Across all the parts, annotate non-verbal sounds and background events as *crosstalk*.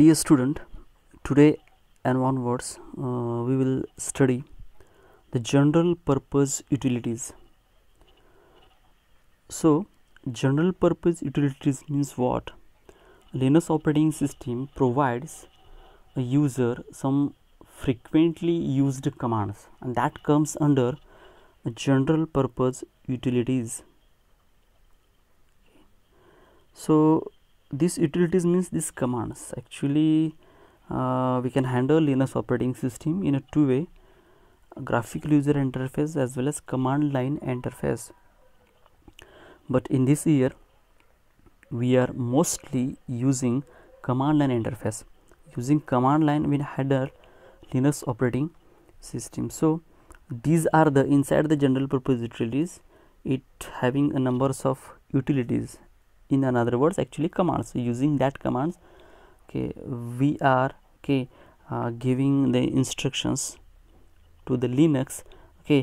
dear student today and onwards uh, we will study the general purpose utilities so general purpose utilities means what linux operating system provides a user some frequently used commands and that comes under general purpose utilities so these utilities means these commands actually uh, we can handle linux operating system in a two way graphical user interface as well as command line interface but in this year we are mostly using command line interface using command line with header linux operating system so these are the inside the general purpose utilities it having a numbers of utilities in another words actually commands so using that commands okay we are okay uh, giving the instructions to the linux okay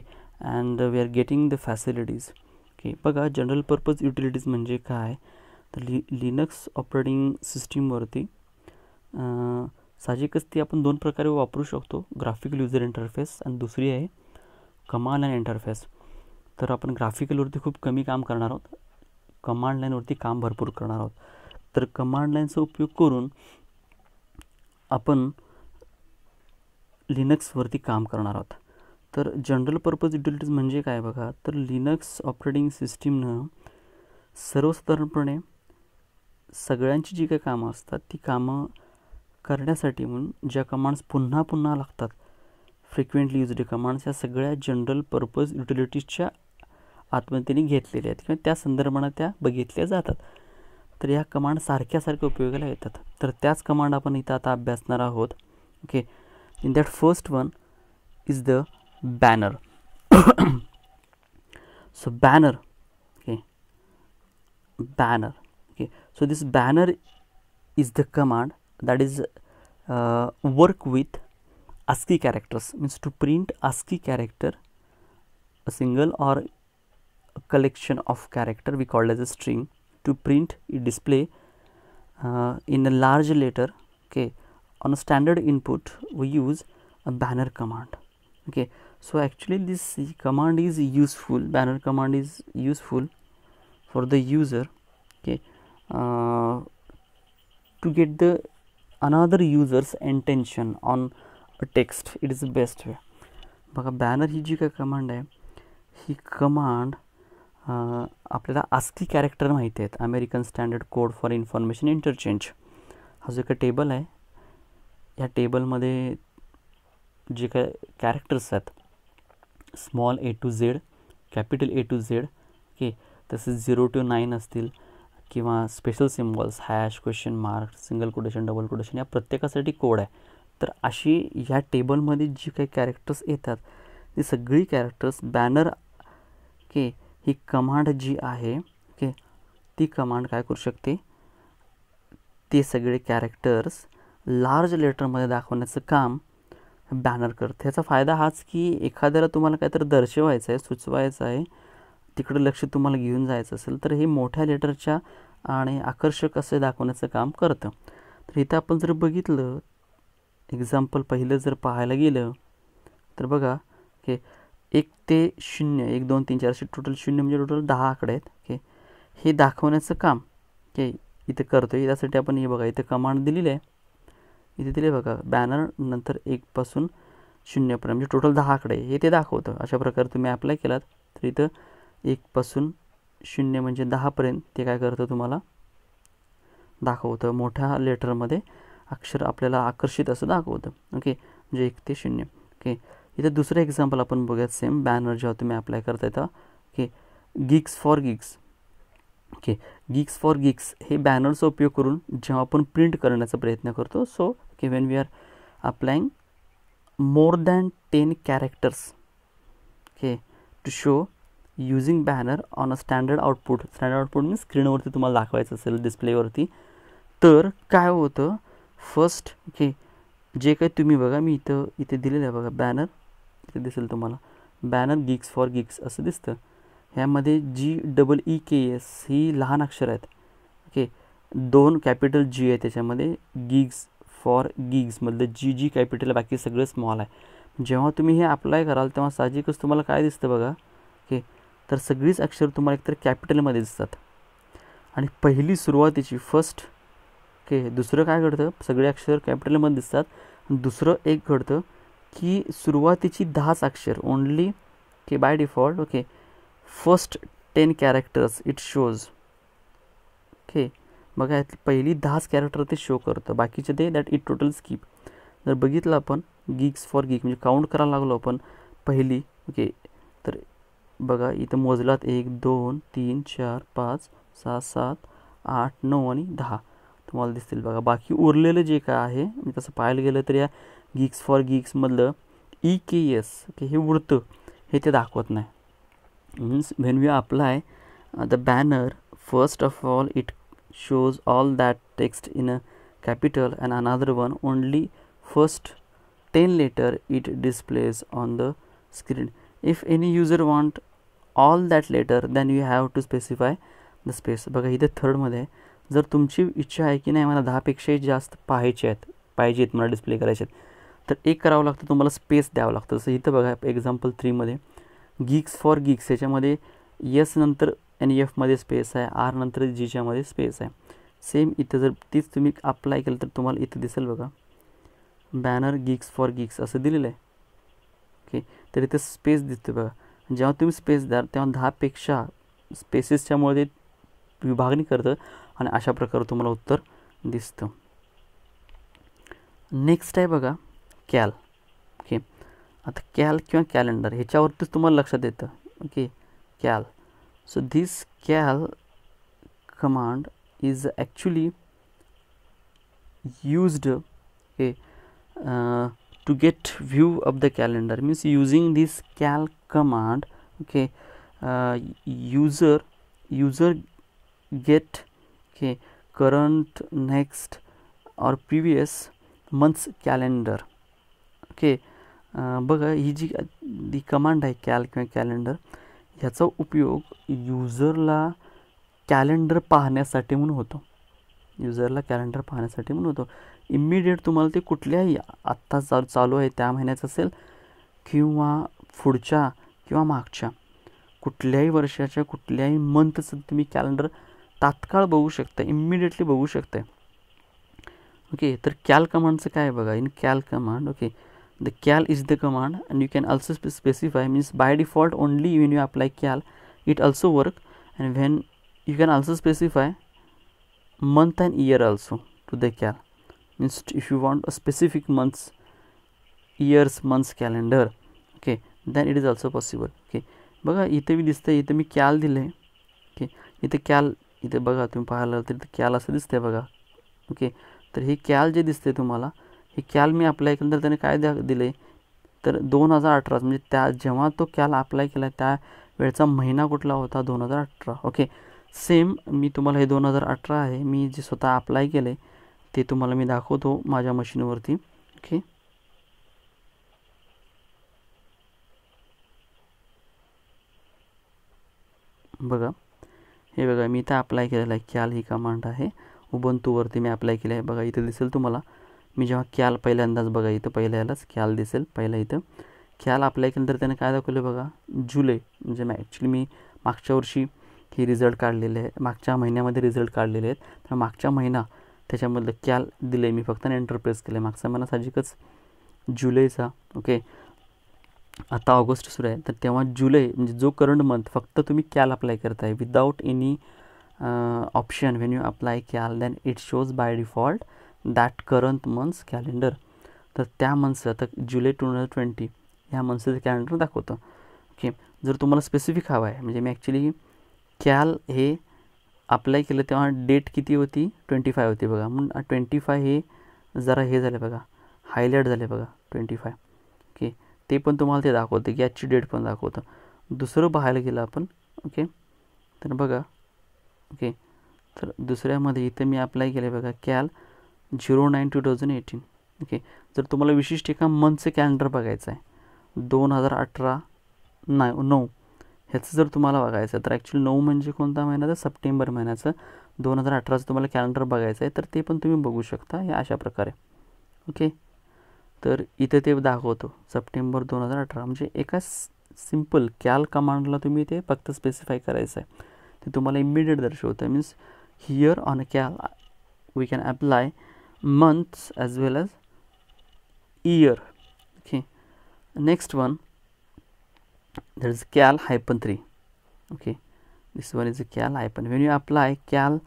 and uh, we are getting the facilities okay बघा general purpose utilities म्हणजे काय तर लि Linux operating सिस्टीमवरती साहजिकच ती आपण दोन प्रकारे वापरू शकतो ग्राफिकल युजर इंटरफेस आणि दुसरी आहे कमाल अँड इंटरफेस तर आपण ग्राफिकलवरती खूप कमी काम करणार आहोत कमांड लाईनवरती काम भरपूर करणार आहोत तो कमांड लाइन लाईनचा उपयोग करून लिनक्स लिनक्सवरती काम करना आहोत तर जनरल पर्पज युटिलिटीज म्हणजे काय बघा लिनक्स ऑपरेटिंग सीस्टीमन सर्वसाधारणपणे सगळ्यांची जी काही कामं असतात ती काम करण्यासाठी म्हणून ज्या कमांड्स पुनः पुनः लगता फ्रिक्वेंटली यूज्ड कमांड्स या सग्या जनरल पर्पज युटिलिटीजच्या आतमध्ये त्यांनी घेतलेल्या आहेत किंवा त्या संदर्भानं त्या बघितल्या जातात तर या कमांड सारख्या सारख्या उपयोगाला येतात तर त्याच कमांड आपण इथं आता अभ्यासणार आहोत okay in that first one is the banner so banner okay banner okay so this banner is the command that is work with ASCII ASCII means to print ASCII ASCII a a single A collection of character we called as a string to print it display uh, in a large letter okay on a standard input we use a banner command okay so actually this command is useful banner command is useful for the user okay uh, to get the another user's intention on a text it is the best way बघा banner ही जी काय command आहे ही अपने ASCII character माहिती आहेत American standard code for information interchange हा जो एक टेबल है हा टेबलमध्ये जे काय कैरेक्टर्स आहेत small A to Z capital A to Z okay तसे जीरो टू नाइन असतील कि special symbols hash question mark single quotation double quotation या प्रत्येकासाठी कोड है तो अभी हा टेबलमध्ये जी काही कैरेक्टर्स ये ती कैरेक्टर्स बैनर बॅनर के ही कमांड जी आहे ओके ती कमांड काय करू शकते ते सगळे कॅरेक्टर्स लार्ज लेटरमध्ये दाखवण्याचं काम बॅनर करते ह्याचा फायदा हाच की एखाद्याला तुम्हाला काहीतरी दर्शवायचं आहे सुचवायचं आहे तिकडे लक्ष तुम्हाला घेऊन जायचं असेल तर हे मोठ्या लेटरच्या आणि आकर्षक असे दाखवण्याचं काम करतं तर इथं आपण जर बघितलं एक्झाम्पल पहिलं जर पाहायला गेलं तर बघा की एक ते शून्य एक दोन तीन चार असे टोटल शून्य म्हणजे टोटल दह आकडे ओके हे दाखवण्याचं काम ओके इथं करतो आहे त्यासाठी आपण हे कमांड दिलेली आहे इथे दिले बघा बॅनर नंतर एकपासून शून्यपर्यंत टोटल दह आकडे ये ते अशा प्रकार तुम्हें अप्लाय के तर इथं एकपासून शून्य म्हणजे दहापर्यंत करते तुम्हारा करतं तुम्हाला दाखवतं मोठ्या अक्षर अपने आकर्षित असं दाखवतं ओके एक शून्य ओके इथं दुसरे एक्झाम्पल अपन बोया सेम बैनर जेव्हा तुम्ही अप्लाय करता येतं कि Geeks for Geeks okay Geeks for Geeks हे बॅनरचा उपयोग करून जेव्हा आपण प्रिंट करण्याचा प्रयत्न करते so okay when we are applying more than ten characters okay to show using banner on a standard output standard output mean screen तुम्हाला दाखवा डिस्प्ले डिस्प्लेवरती तर फर्स्ट ओके जे कहीं तुम्हें बगा मैं इत इथे दिलेलं आहे बघा ते दिसेल तुम्हाला बॅनर गिक्स फॉर गिक्स असं दिसतं ह्यामध्ये जी डबल ई के एस ही लहान अक्षर आहेत ओके दोन कॅपिटल जी आहे त्याच्यामध्ये गिग्स फॉर गिग्समधलं जी जी कॅपिटल बाकी सगळं स्मॉल आहे जेव्हा तुम्ही हे अप्लाय कराल तेव्हा साहजिकच तुम्हाला काय दिसतं बघा ओके तर सगळीच अक्षर तुम्हाला एकतर कॅपिटलमध्ये दिसतात आणि पहिली सुरुवातीची फर्स्ट ओके दुसरं काय घडतं सगळे अक्षर कॅपिटलमध्ये दिसतात दुसरं एक घडतं की सुरुवातीची दहाच अक्षर ओन्ली की by default okay first ten characters it shows okay बघा यातली पहिली दहाच कॅरेक्टर ते शो करतं बाकीचे ते दॅट इट टोटल स्कीप जर बघितलं आपण गिग्स फॉर गिग म्हणजे काउंट करायला लागलो आपण पहिली ओके तर बघा इथं मोजलात एक दोन तीन चार पाच सहा सात आठ नऊ आणि दहा तुम्हाला दिसतील बघा बाकी उरलेलं जे काय आहे मी तसं पाहायला गेलं तर या गीक्स फॉर गीक्स गिक्समधलं ई के एस ओके हे वृत्त हे ते दाखवत नहीं means when we apply the banner first of all it shows all that text in a capital and another one only first ten letter it displays on the screen if any user want all that letter then you have to specify the space बघा third थर्डमध्ये जर तुम्हारी इच्छा आहे की नाही मला दहापेक्षाही जास्त पाहायचे आहेत पाहिजेत डिस्प्ले करायचे तो एक करावं लागतं तुम्हारा स्पेस द्यावं लागतं जसं इथं बघा थ्री मे गीक्स फॉर गीक्स याच्यामध्ये यस नंतर एन एफ मे स्पेस है आर नंतर जीच्यामध्ये स्पेस है सेम इत जर तीच तुम्हें अप्लाय केलं तर तुम्हाला इथं दिसेल बघा फॉर गीक्स असं दिलेलं ओके तर स्पेस दिते बघा तुम्हें स्पेस द्याल तेव्हा दहापेक्षा स्पेसेसच्यामुळे ते विभागणी अशा प्रकार तुम्हारा उत्तर दसत नेक्स्ट है बगा कॅल ओके आता कॅल किंवा कॅलेंडर ह्याच्यावरतीच तुम्हाला लक्षात येतं okay cal so this cal command is actually used okay, uh, to get view of the calendar means using this cal command okay uh, user user get okay current next or previous month's calendar okay बी ही जी the command है cal किंवा calendar ह्याचा उपयोग युजरला calendar पाहण्यासाठी म्हणून होतो युजरला कॅलेंडर पाहण्यासाठी म्हणून होतो इम्मिडिएट तुम्हाला ते कुठल्याही आत्ता चाल चालू है त्या महिन्याचं असेल किंवा पुढच्या किंवा मागच्या कुठल्याही वर्षाच्या कुठल्याही मंथचं तुम्ही कॅलेंडर तात्काळ बघू शकता है ओके तर कॅल का है बगा in cal command okay the cal is the command and you can also spe specify means by default only when you apply cal it also work and when you can also specify month and year also to the cal means if you want a specific months years months calendar okay then it is also possible okay बघा इथे मी दिसतंय इथे मी कॅल दिलं आहे okay इथे कॅल इथे बघा तुम्ही पाहिलं तर इथे कॅल असं दिसतंय बघा ओके तर हे कॅल जे दिसते तुम्हाला हे मैं मी अप्लाय केलं तर दोन हजार अठरा म्हणजे त्या जेव्हा तो कॅल अप्लाय केला त्या वेळचा महिना होता दोन हजार अठरा ओके सेम मी तुम्हाला दोन हजार अठरा आहे मी जे स्वतः अप्लाय केले ते तुम्हाला मी दाखवतो माझ्या मशीनवरती ओके बघा हे बघा अप्लाय केलेलं आहे ही कमांड आहे उबंतूवरती मी अप्लाय केलं आहे बघा इथे मैं जेव क्याल पहिल्यांदाच बघा इथं पहिल्या यालाच कॅल दिसेल पहिला इथं कॅल आपल्या एकंदर त्याने काय दाखवले बघा जुलै म्हणजे मॅ ॲक्च्युली मी वर्षी हे रिजल्ट काढलेले आहे मागच्या महिन्यामध्ये रिझल्ट काढलेले आहेत तर मागच्या महिना त्याच्यामधलं कॅल दिले मी फक्त एंटरप्रेस केले महीना साहजिक साहजिकच जुलैचा ओके आता ऑगस्ट सुरू है तो तेव्हा जो करंट मंथ फक्त तुम्ही कॅल करता है without any option when you apply cal then it shows by default that current month's calendar तर त्या मंथचं आता जुलै टू थाउजंड ट्वेंटी ह्या मंथचं कैलेंडर दाखवतं ओके जर तुम्हारा स्पेसिफिक हवा है म्हणजे मी ॲक्च्युली कॅल हे अप्लाय केलं तेव्हा डेट किती होती ट्वेंटी फाइव होती बघा ट्वेंटी फाइव ये जरा ये जाए बघा हायलाईट झाले बघा ट्वेंटी फाय ओके तुम्हारा तो तुम्हाला ते की डेट पण दाखवतं दुसरं पाहायला गेलं ओके तर बघा ओके तर दुसऱ्यामध्ये इथे मी अप्लाय केलं बघा cal zero nine two thousand eighteen okay जर तुम्हारा विशिष्ट एक मंथ से कैलेंडर आहे दोन हजार अठरा नौ नऊ ह्याचं जर तुम्हारा बगा आहे तर ॲक्च्युली नऊ म्हणजे कोणता महिन्याचा सप्टेंबर महिन्याचं दोन हजार अठरा तुम्हाला कैलेंडर बगा आहे बगू ते शकता या अशा प्रकार ओके तर इथे सप्टेंबर दोन हजार अठारह म्हणजे एका सिम्पल कॅल कमांडला तुम्हें ते फक्त स्पेसिफाय करायचं आहे ते इमिडिएट दर्शवतं means here on cal we can apply months as well as year okay next one there is cal hyphen 3 okay this one is a cal hyphen when you apply cal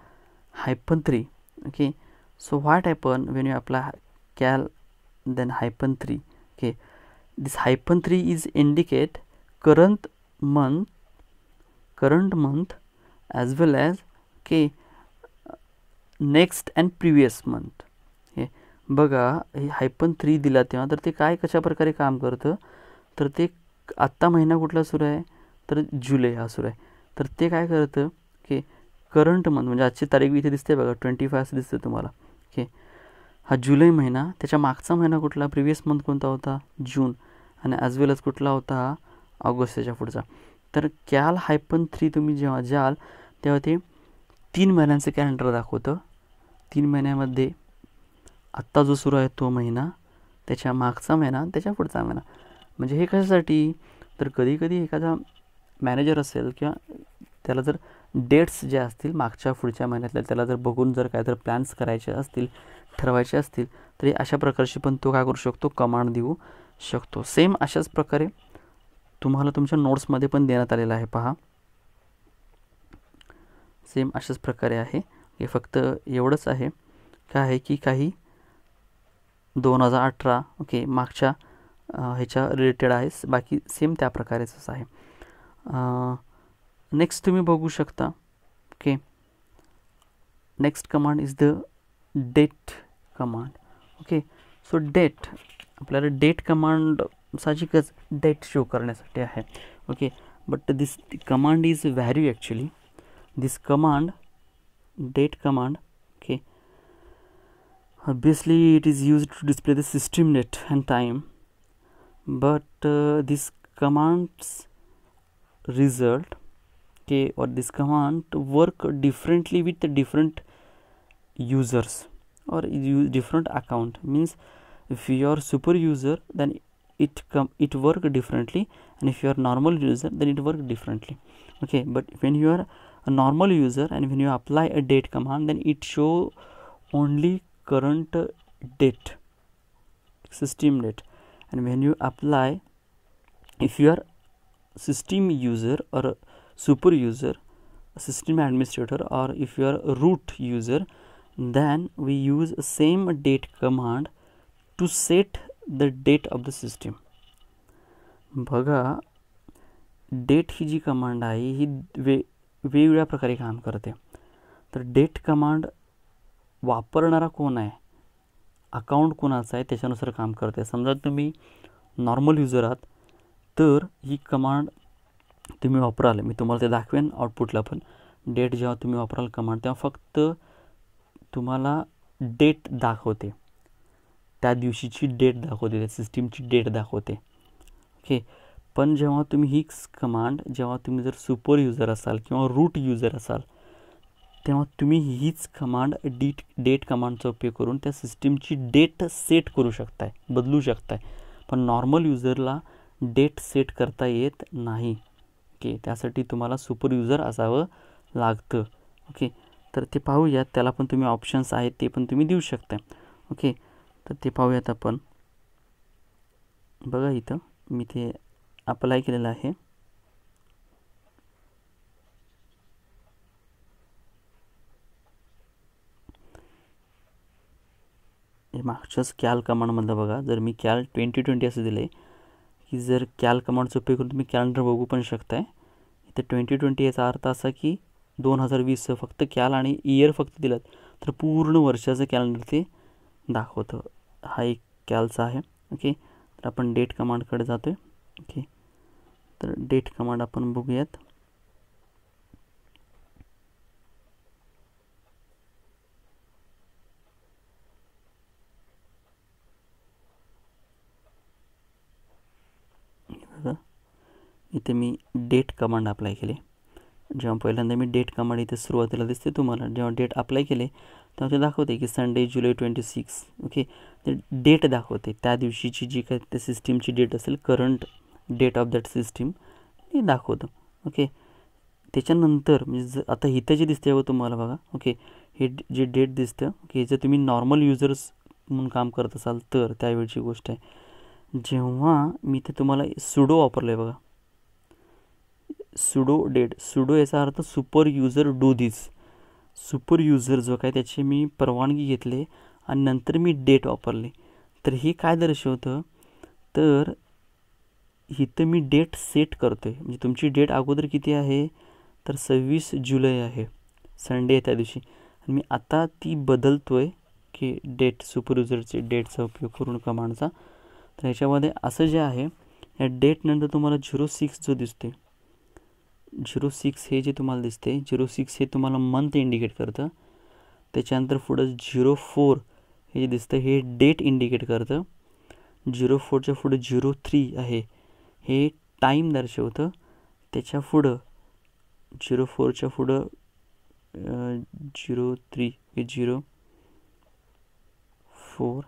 hyphen 3 okay so what happen when you apply cal then hyphen 3 okay this hyphen 3 is indicate current month current month as well as okay next and previous month बघा हे three दिला काय कशा प्रकार काम करते तर ते आत्ता महिना कुठला सुरू आहे तर जुलै हा सुरू आहे तर ते काय करतं की करंट मंथ म्हणजे आजची तारीख इथे दिसते बघा ट्वेंटी फाय असं दिसतं तुम्हाला ओके हा जुलै महिना त्याच्या मागचा महिना कुठला प्रिव्हियस मंथ कोणता होता जून आणि ॲज वेल एज कुठला होता ऑगस्ट त्याच्या पुढचा तर कॅल हायपन थ्री तुम्ही जेव्हा जाल तेव्हा ते तीन महिन्यांचं कॅलेंडर दाखवतं तीन महिन्यामध्ये आत्ता जो सुरू है तो महिना त्याच्या मागचा महिना त्याच्या पुढचा महिना म्हणजे हे कशासाठी तर कधीकधी एखादा मॅनेजर असेल जर डेट्स जे आते मागच्या पुढच्या जर बगन जर का प्लैन्स प्लॅन्स करायचे तरी अशा प्रकार से तो काय करू शकतो कमांड देव शकतो सेम अशाच प्रकारे तुम्हाला तुमच्या नोट्समध्ये पण देण्यात आलेलं पहा सेम अशाच प्रकारे आहे हे फक्त एवढंच आहे काय आहे की काही दोन हजार अठरा ओके मागच्या ह्याच्या रिलेटेड आहे बाकी सेम त्या प्रकारेच आहे नेक्स्ट तुम्ही बघू शकता okay next command is the date command okay so date आपल्याला डेट कमांड साहजिकच डेट शो करण्यासाठी आहे okay but this command is value actually this command date command obviously it is used to display the system date and time but uh, this command's result okay or this command work differently with the different users or use different account means if you are super user then it come it work differently and if you are normal user then it work differently okay but when you are a normal user and when you apply a date command then it show only current date system date and when you apply if you are system user or super user system administrator or if you are root user then we use same date command to set the date of the system बघा date ही जी command आहे ही वे वेगवेगळ्या प्रकारे काम करते तर डेट कमांड वापरणारा कोण आहे अकाउंट कोणाचं आहे त्याच्यानुसार काम करते समजा तुम्ही नॉर्मल युजर आहात तर ही कमांड तुम्ही वापराल मी तुम्हाला ते दाखवेन आउटपुटला पण डेट जेव्हा तुम्ही वापराल कमांड तेव्हा फक्त तुम्हाला डेट दाखवते त्या दिवशीची डेट दाखवते त्या सिस्टीमची डेट दाखवते ओके पण जेव्हा तुम्ही ही कमांड जेव्हा तुम्ही जर सुपर युजर असाल किंवा रूट युजर असाल तेव्हा तुम्ही हीच कमांड डीट डेट कमांडचा उपयोग करून सीस्टीम की डेट सेट करू शकता है बदलू शकताय पण नॉर्मल यूजरला डेट सेट करता ये नहीं ओके त्यासाठी तुम्हाला सुपर यूजर असावं लगत ओके तर ते पाहूयात त्याला पण तुम्ही ऑप्शन्स आहेत ते पण तुम्ही देऊ शकता ओके तर ते पाहूयात आपण बघा इथं मी ते अप्लाय केलेलं आहे म्हणजे कैल कॅल कमांडमधलं बघा जर मी कॅल ट्वेंटी ट्वेंटी असं दिले की जर कॅल कमांडचा उपयोग करून तुम्ही कॅलेंडर बघू पण शकताय इथं ट्वेंटी ट्वेंटी याचा अर्थ असा की दोन हजार वीस फक्त कैल आणि इयर फक्त दिलं तर पूर्ण वर्षाचं कॅलेंडर ते दाखोत हा एक कॅलचा है ओके तर आपण डेट कमांडकडे जातो आहे ओके डेट कमांड अपन बघूयात इतने मी डेट कमांड अप्लाय केले जेव्हा पहिल्यांदा मी डेट कमांड इतने सुरुआती दिसते तुम्हारा जेव डेट अप्लाय केले तेव्हा ते दाखवते Sunday July twenty six okay ते डेट दाखवते त्या दिवशीची जी काय त्या सिस्टीमची डेट अल current date of that system ये दाखवतं ओके नर म्हणजे ज आता इथं जे दिसते बघ तुम्हाला बघा ओके हे जे डेट दिसतं ओके जर तुम्ही नॉर्मल यूजर्स मन काम करत तो तर त्यावेळची गोष्ट जेव जेव्हा मी ते तुम्हाला सुडो वापरलं आहे बघा सुडो डेट सुडो याचा अर्थ super user do this super user जो काय त्याची मी परवानगी घेतले आणि नंतर मी डेट वापरले तर हे काय दर्शवतं तर इथं मी डेट सेट करतो आहे म्हणजे तुमची डेट अगोदर किती आहे तर सव्वीस जुलै आहे संडे त्या दिवशी आणि मी आता ती बदलतो आहे की डेट सुपर युजरचे डेटचा उपयोग करून कमांडचा तर ह्याच्यामध्ये असं जे आहे या डेटनंतर तुम्हाला झिरो सिक्स जो दिसते जीरो सिक्स है जे तुम्हाला दिसते जीरो सिक्स है तुम्हारा मंथ इंडिकेट करतं फुढ़ जीरो फोर हे जे दिसतं हे डेट इंडिकेट करते जीरो फोरच्या पुढं झिरो थ्री है ये टाइम दर्शवतं त्याच्या पुढं झिरो फोरच्या पुढं um, three zero four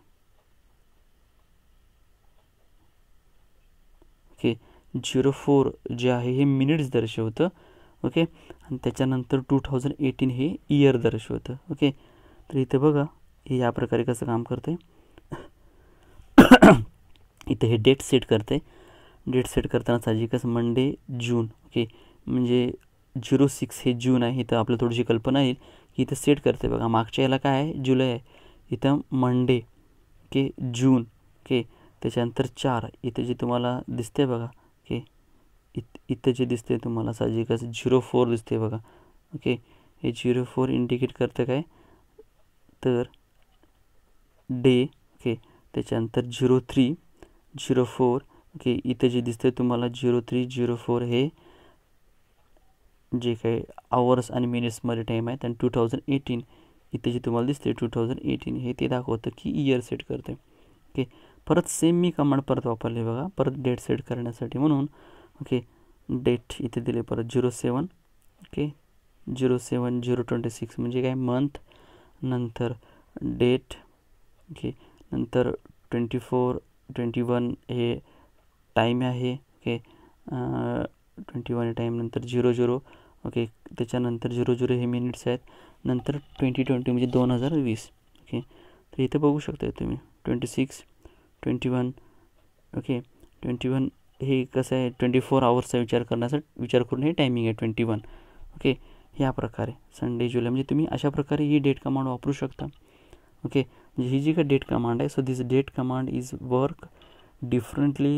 okay zero four जे है हे मिनिट्स दर्शवत ओके नर टू थाउजंड एटीन ये इयर दर्शवतं ओके इत इथे कस काम करते *coughs* इत हे डेट सेट करते डेट सेट करताना साहजिकच मंडे जून ओके म्हणजे झिरो सिक्स है जून है इतना आप आपलं थोडीशी कल्पना येईल की इथं सेट करते बगा मागच्या याला काय जुलाई है आहे मंडे के जून ओके त्याच्यानंतर चार इथे जे तुम्हाला दिसते बघा इत इथं जे दिते तुम्हारा साहजिकच जीरो फोर दिसते बघा ओके हे झिरो फोर इंडिकेट करते काय डे ओके त्याच्यानंतर zero three zero four okay इथं जे दिते तुम्हारा जीरो थ्री जीरो फोर है जे काही आवर्स आणि मिनिट्समध्ये टाईम आहेत आणि टू थाउजंड एटीन इतने जे तुम्हारा दिते टू थाउजंड एटीन हे ते दाखवतं की इयर सेट करते ओके परत सेम मी कमांड परत वापरली बघा परत डेट सेट करण्यासाठी म्हणून ओके डेट इतने दिल पर zero seven okay zero seven zero twenty six मजे क्या मंथ नंतर डेट ओके नंतर ट्वेंटी फोर ट्वेंटी वन हे टाइम है ओके ट्वेंटी वन टाइम नंतर जीरो जीरो ओके नर जीरो जीरो हे मिनिट्स हैं नंतर ट्वेंटी ट्वेंटी म्हणजे दोन हजार वीस ओके तर इथे बघू शकता तुम्हें twenty six twenty one okay twenty one ही कस है ट्वेंटी फोर आवर्स का विचार करण्याचा विचार करून टाइमिंग है ट्वेंटी वन ओके हा प्रकार संडे जुलाई मे तुम्हें अशा प्रकार ही डेट कमांड वपरू शकता ओके हि जी का डेट कमांड है so this date command is work differently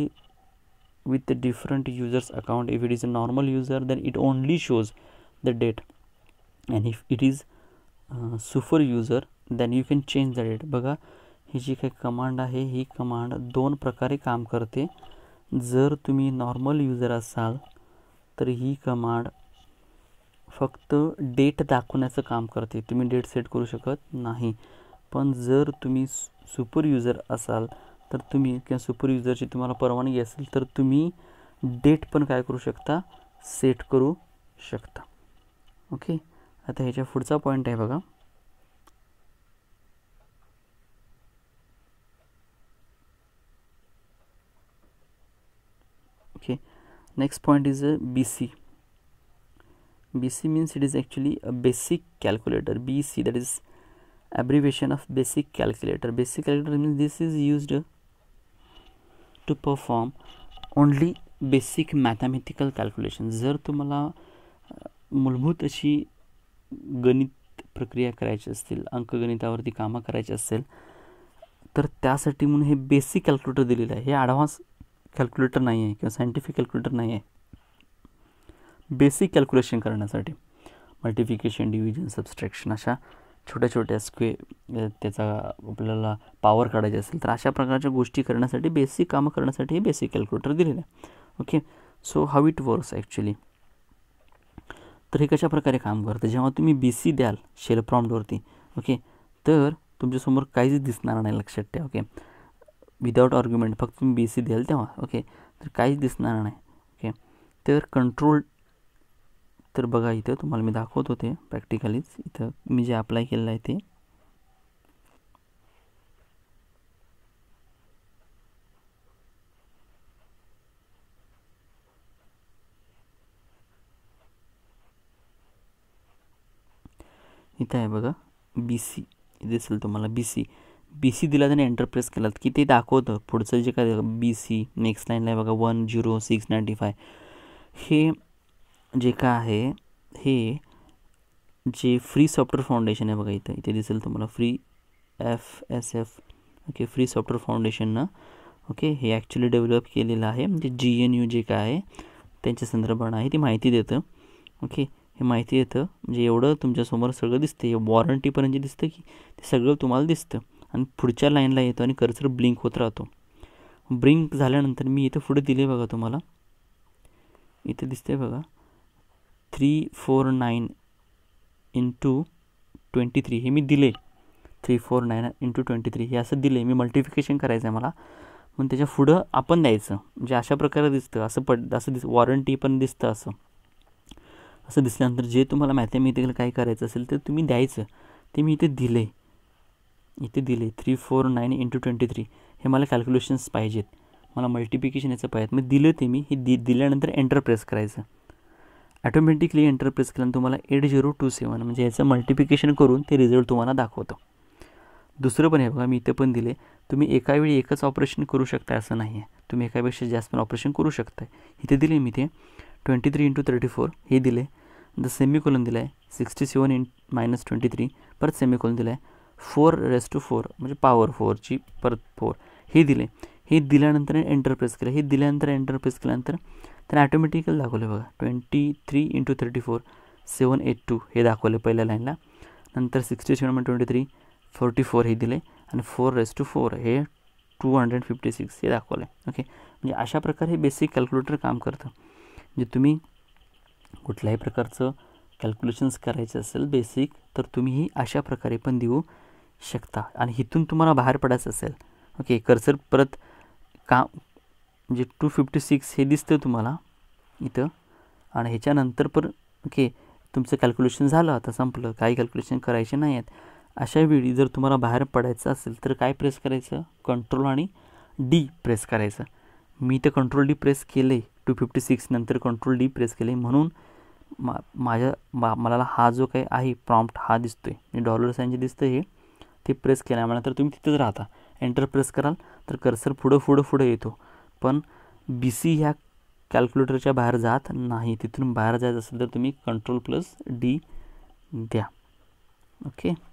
with different users account if it is a normal user then it only shows the date and if it is is user then you can change the date बगा हि जी का command है हि command दोन प्रकारे काम करते जर तुमी नॉर्मल यूजर असाल तर ही कमांड फक्त डेट दाखवण्याचं काम करते तुम्ही डेट सेट करू शकत नाही पण जर तुम्ही सुपर यूजर असाल तर तुम्ही किंवा सुपर युजरची तुम्हाला परवानगी असेल तर तुम्ही डेट पण काय करू शकता सेट करू शकता ओके आता ह्याच्या पुढचा पॉईंट आहे बघा next point is a bc bc means it is actually a basic calculator bc that is abbreviation of basic calculator basic calculator means this is used to perform only basic mathematical calculation जर तुम्हाला मूलभूत अशी गणित प्रक्रिया करायची असतील अंकगणितावरती कामं करायची असेल तर त्यासाठी म्हणून हे बेसिक कॅल्क्युलेटर दिलेलं आहे हे ॲडव्हान्स कॅल्क्युलेटर नहीं है किंवा साइंटिफिक कैलक्युलेटर नहीं है बेसिक कॅल्क्युलेशन करण्यासाठी मल्टिफिकेशन डिविजन सब्सट्रैक्शन अशा छोट्या छोट्या स्क्वे अपने पावर पॉवर तो अशा प्रकार गोषी करना बेसिक काम करना हे बेसिक कैलक्युलेटर दिलेलं आहे okay so how it works actually तर कशा प्रकार काम करते जेव तुम्हें बी सी दयाल शेल प्रॉम्डवरती ओके तर का काहीच नहीं नाही लक्षात ठेवा ओके विदाउट ऑर्ग्युमेंट फक्त तुम्ही बी सी द्याल तेव्हा ओके तर काहीच दिसणार नाही ओके तर कंट्रोल तर बघा इथं तुम्हाला मी दाखवत होते प्रॅक्टिकलीच इथं मी जे अप्लाय केलेलं आहे ते इथं आहे बघा बी सी दिसेल तुम्हाला बी सी बी सी दिला त्याने एंटर प्रेस केलात की ते जे काय बी सी नेक्स्ट लाइन लगा one zero six ninety five हे जे का है हे जे फ्री सॉफ्टवेअर फाउंडेशन है बघा इथं इथे दिसेल तुम्हाला free F S F okay free software फाउंडेशननं ओके हे ॲक्च्युली डेव्हलप केलेलं आहे जी एन यू जे का है त्यांच्या संदर्भानं आहे ती माहिती देते ओके हे माहिती येतं म्हणजे एवढं तुमच्यासमोर सगळं दिसतं हे वॉरंटीपर्यंत जे दिसतं की आणि पुढच्या लाईनला येतो कर्सर ब्लिंक होत रहो ब्रिंक झाल्यानंतर मी इथे पुढे दिले बघा तुम्हाला इथे दिसते बघा three four nine into twenty three ये मैं दिल three four nine into twenty three हे असं दिले मी मल्टिफिकेशन करायचं आहे मला मग त्याच्या पुढं अशा प्रकार दिस्त असं दिस वॉरंटी पण दिसतं असं असं जे तुम्हारा मॅथेमॅटिकल काय तुम्हें दयाच मैं इतने दिल ते इतने दिल three four nine into twenty three है मला कॅल्क्युलेशन्स पाहिजेत मैं मल्टिप्लिकेशन ये पाए मैं दिलं ते मी हे दि दिल्यानंतर एंटर प्रेस करायचं ॲटोमॅटिकली एंटर प्रेस केल्यानंतर तुम्हाला एट जीरो टू सेवन म्हणजे याचं मल्टिप्लिकेशन करूँ ते रिझल्ट तुम्हाला दाखवतो दुसरं पण हे बघा तुम्हें एक पण दिले ऑपरेशन करू शकता असं नाही आहे तुम्ही एकापेक्षा जास्त पण ऑपरेशन करू शकता इथे दिले मी ते twenty three into thirty four हे दिले द सेमी कोलन दिलं आहे sixty seven into minus twenty three परत सेमी कोलन दिलं आहे फोर रेस टू फोर म्हणजे पॉवर फोरची परत फोर हे दिले हे दिल्यानंतर एंटरप्रेस केलं हे दिल्यानंतर एंटरप्रेस केल्यानंतर त्याने ॲटोमॅटिकल दाखवले बघा twenty three into thirty four seven eight two हे दाखवले पहिल्या लाईनला नंतर sixty seven twenty three forty four हे दिले आणि फोर रेस टू फोर हे टू हंड्रेड फिफ्टी सिक्स हे दाखवलं आहे ओके म्हणजे अशा प्रकारे हे बेसिक कॅल्क्युलेटर काम करतं म्हणजे तुम्ही कुठल्याही प्रकारचं कॅल्क्युलेशन्स करायचं असेल बेसिक तर तुम्ही ही अशा प्रकारे पण देऊ शकता आणि तुम्हारा बाहर पड़ा ओके कर्सर परत का म्हणजे टू फिफ्टी सिक्स हे दिसतं तुम्हाला इथं आणि ह्याच्यानंतर पण ओके तुमचं कैलक्युलेशन आता संपल काही कॅल्क्युलेशन करायचे नाही आहेत अशा वे जर तुम्हारा बाहर पडायचं तो क्या प्रेस करायचं कंट्रोल आणि डी प्रेस करायचं मी तो कंट्रोल डी प्रेस के लिए टू फिफ्टी सिक्स नंतर कंट्रोल डी प्रेस के केले म्हणून मा माझ्या मा मला हा जो का प्रॉम्प्ट हा दिसतो आहे म्हणजे डॉलर साईन जे दिसतं हे ते प्रेस के तुम्ही तिथेच राहता एंटर प्रेस कराल तो कर्सर फुड़े पुढं फुड़े यो पण बी सी हा कॅल्क्युलेटरच्या बाहर जात नाही तिथून बाहेर जायचं असेल तर कंट्रोल प्लस डी द्या ओके